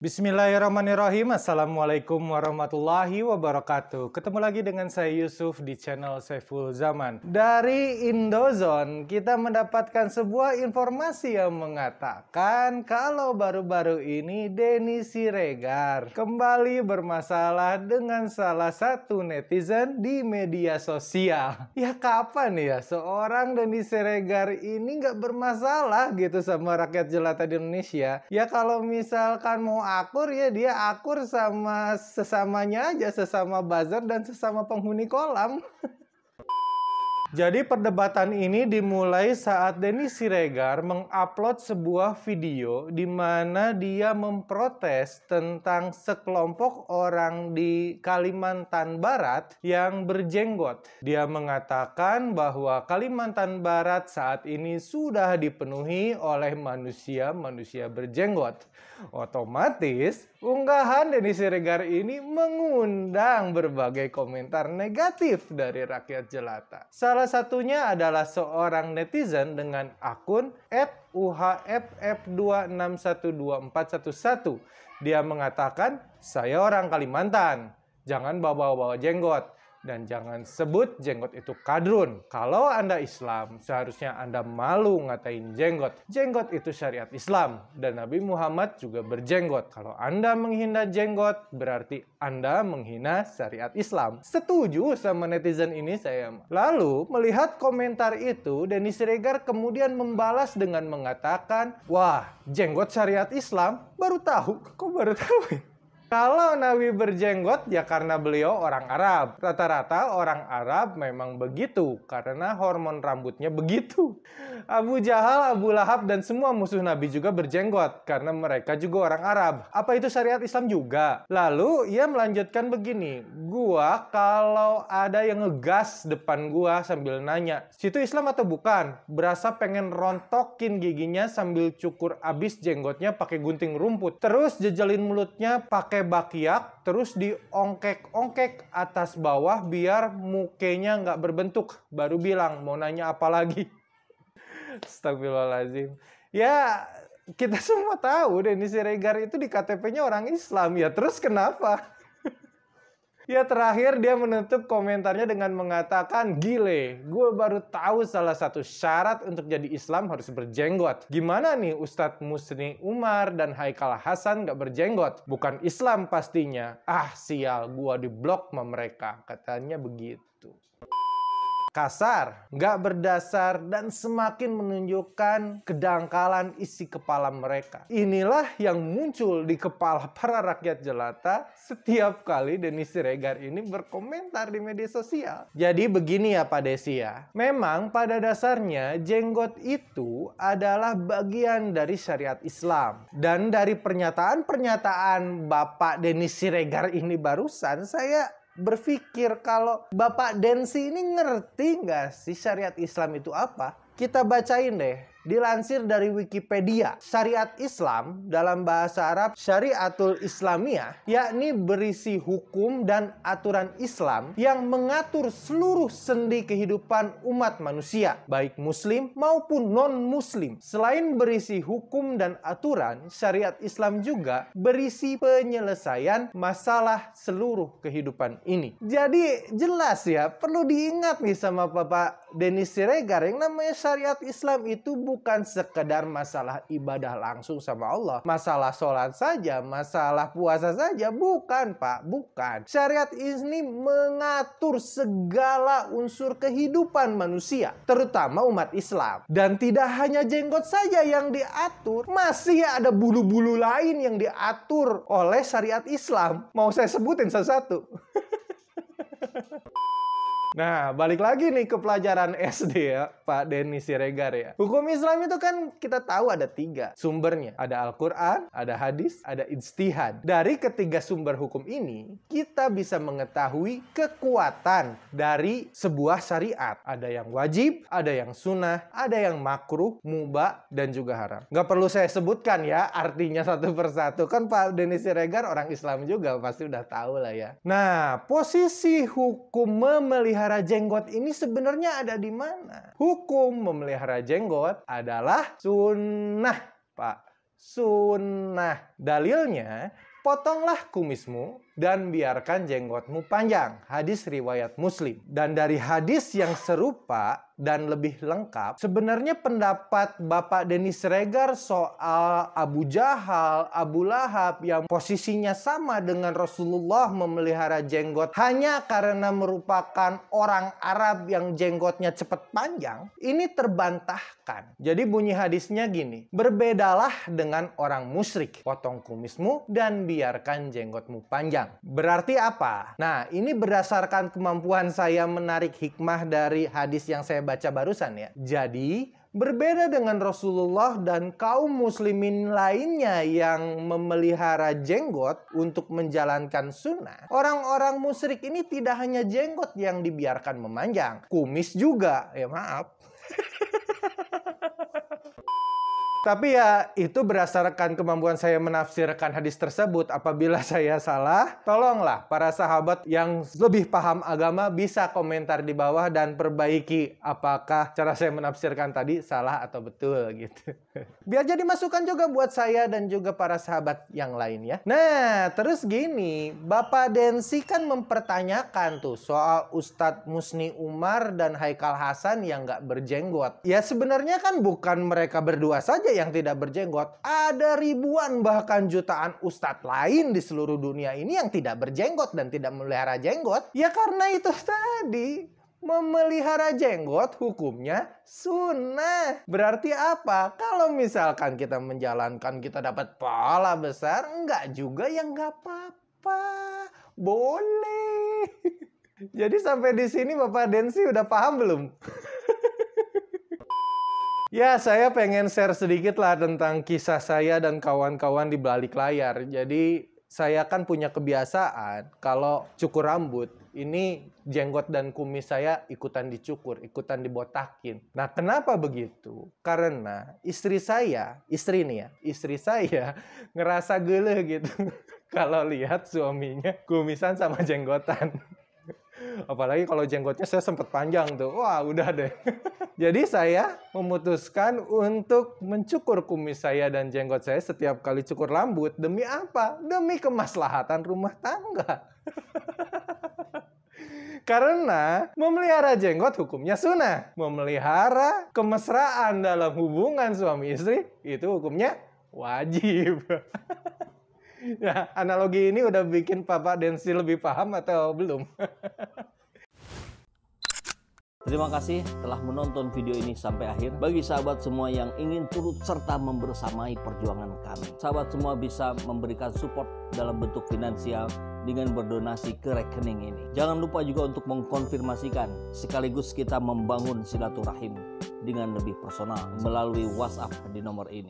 Bismillahirrahmanirrahim. Assalamualaikum warahmatullahi wabarakatuh. Ketemu lagi dengan saya Yusuf di channel Saiful Zaman. Dari Indozone, kita mendapatkan sebuah informasi yang mengatakan kalau baru-baru ini Denny Siregar kembali bermasalah dengan salah satu netizen di media sosial. Ya kapan ya seorang Denny Siregar ini nggak bermasalah gitu sama rakyat jelata di Indonesia? Ya kalau misalkan mau akur ya dia akur sama sesamanya aja, sesama buzzer dan sesama penghuni kolam. Jadi perdebatan ini dimulai saat Denny Siregar mengupload sebuah video di mana dia memprotes tentang sekelompok orang di Kalimantan Barat yang berjenggot. Dia mengatakan bahwa Kalimantan Barat saat ini sudah dipenuhi oleh manusia-manusia berjenggot. Otomatis unggahan Denny Siregar ini mengundang berbagai komentar negatif dari rakyat jelata. Salah satunya adalah seorang netizen dengan akun uhff 2612411 Dia mengatakan, "Saya orang Kalimantan, jangan bawa-bawa jenggot." dan jangan sebut jenggot itu kadrun. Kalau Anda Islam, seharusnya Anda malu ngatain jenggot. Jenggot itu syariat Islam dan Nabi Muhammad juga berjenggot. Kalau Anda menghina jenggot, berarti Anda menghina syariat Islam. Setuju sama netizen ini saya. Lalu melihat komentar itu, Denis Regar kemudian membalas dengan mengatakan, "Wah, jenggot syariat Islam baru tahu. Kok baru tahu?" ya? Kalau Nabi berjenggot ya karena beliau orang Arab. Rata-rata orang Arab memang begitu karena hormon rambutnya begitu. Abu Jahal, Abu Lahab dan semua musuh Nabi juga berjenggot karena mereka juga orang Arab. Apa itu syariat Islam juga? Lalu ia melanjutkan begini, gua kalau ada yang ngegas depan gua sambil nanya, situ Islam atau bukan? Berasa pengen rontokin giginya sambil cukur abis jenggotnya pakai gunting rumput. Terus jejelin mulutnya pakai pakai bakiak terus diongkek-ongkek atas bawah biar mukanya nggak berbentuk. Baru bilang mau nanya apa lagi. Astagfirullahaladzim. Ya kita semua tahu Denny Siregar itu di KTP-nya orang Islam ya. Terus kenapa? Ya terakhir dia menutup komentarnya dengan mengatakan, Gile, gue baru tahu salah satu syarat untuk jadi Islam harus berjenggot. Gimana nih Ustadz Musni Umar dan Haikal Hasan gak berjenggot? Bukan Islam pastinya. Ah sial, gue diblok sama mereka. Katanya begitu kasar, nggak berdasar, dan semakin menunjukkan kedangkalan isi kepala mereka. Inilah yang muncul di kepala para rakyat jelata setiap kali Denis Siregar ini berkomentar di media sosial. Jadi begini ya Pak Desi ya, memang pada dasarnya jenggot itu adalah bagian dari syariat Islam. Dan dari pernyataan-pernyataan Bapak Denis Siregar ini barusan, saya berpikir kalau Bapak Densi ini ngerti nggak sih syariat Islam itu apa? Kita bacain deh Dilansir dari Wikipedia, syariat Islam dalam bahasa Arab syariatul Islamiyah yakni berisi hukum dan aturan Islam yang mengatur seluruh sendi kehidupan umat manusia, baik muslim maupun non-muslim. Selain berisi hukum dan aturan, syariat Islam juga berisi penyelesaian masalah seluruh kehidupan ini. Jadi jelas ya, perlu diingat nih sama Bapak Denis Siregar yang namanya syariat Islam itu bukan sekedar masalah ibadah langsung sama Allah masalah sholat saja masalah puasa saja bukan pak bukan syariat ini mengatur segala unsur kehidupan manusia terutama umat Islam dan tidak hanya jenggot saja yang diatur masih ada bulu-bulu lain yang diatur oleh syariat Islam mau saya sebutin satu-satu Nah, balik lagi nih ke pelajaran SD ya, Pak Denny Siregar ya. Hukum Islam itu kan kita tahu ada tiga sumbernya. Ada Al-Quran, ada hadis, ada istihad Dari ketiga sumber hukum ini, kita bisa mengetahui kekuatan dari sebuah syariat. Ada yang wajib, ada yang sunnah, ada yang makruh, mubah, dan juga haram. Nggak perlu saya sebutkan ya artinya satu persatu. Kan Pak Denny Siregar orang Islam juga, pasti udah tahu lah ya. Nah, posisi hukum memelihara memelihara jenggot ini sebenarnya ada di mana? Hukum memelihara jenggot adalah sunnah, Pak. Sunnah. Dalilnya, potonglah kumismu dan biarkan jenggotmu panjang. Hadis riwayat Muslim. Dan dari hadis yang serupa dan lebih lengkap, sebenarnya pendapat Bapak Denis Regar soal Abu Jahal, Abu Lahab yang posisinya sama dengan Rasulullah memelihara jenggot hanya karena merupakan orang Arab yang jenggotnya cepat panjang, ini terbantahkan. Jadi bunyi hadisnya gini, berbedalah dengan orang musyrik, potong kumismu dan biarkan jenggotmu panjang. Berarti apa? Nah, ini berdasarkan kemampuan saya menarik hikmah dari hadis yang saya baca barusan ya. Jadi, Berbeda dengan Rasulullah dan kaum muslimin lainnya yang memelihara jenggot untuk menjalankan sunnah, orang-orang musyrik ini tidak hanya jenggot yang dibiarkan memanjang, kumis juga. Ya maaf. Tapi ya itu berdasarkan kemampuan saya menafsirkan hadis tersebut. Apabila saya salah, tolonglah para sahabat yang lebih paham agama bisa komentar di bawah dan perbaiki apakah cara saya menafsirkan tadi salah atau betul gitu. Biar jadi masukan juga buat saya dan juga para sahabat yang lain ya. Nah, terus gini, Bapak Densi kan mempertanyakan tuh soal Ustadz Musni Umar dan Haikal Hasan yang nggak berjenggot. Ya sebenarnya kan bukan mereka berdua saja ada yang tidak berjenggot. Ada ribuan bahkan jutaan ustadz lain di seluruh dunia ini yang tidak berjenggot dan tidak memelihara jenggot. Ya karena itu tadi memelihara jenggot hukumnya sunnah. Berarti apa? Kalau misalkan kita menjalankan kita dapat pahala besar, enggak juga ya enggak apa-apa. Boleh. Jadi sampai di sini Bapak Densi udah paham belum? Ya, saya pengen share sedikit lah tentang kisah saya dan kawan-kawan di balik layar. Jadi, saya kan punya kebiasaan kalau cukur rambut, ini jenggot dan kumis saya ikutan dicukur, ikutan dibotakin. Nah, kenapa begitu? Karena istri saya, istri nih ya, istri saya ngerasa geleh gitu kalau lihat suaminya kumisan sama jenggotan. Apalagi kalau jenggotnya saya sempat panjang tuh. Wah, udah deh. Jadi saya memutuskan untuk mencukur kumis saya dan jenggot saya setiap kali cukur rambut. Demi apa? Demi kemaslahatan rumah tangga. Karena memelihara jenggot hukumnya sunnah. Memelihara kemesraan dalam hubungan suami istri itu hukumnya wajib. nah, analogi ini udah bikin Papa Densi lebih paham atau belum? Terima kasih telah menonton video ini sampai akhir. Bagi sahabat semua yang ingin turut serta membersamai perjuangan kami, sahabat semua bisa memberikan support dalam bentuk finansial dengan berdonasi ke rekening ini. Jangan lupa juga untuk mengkonfirmasikan sekaligus kita membangun silaturahim dengan lebih personal melalui WhatsApp di nomor ini.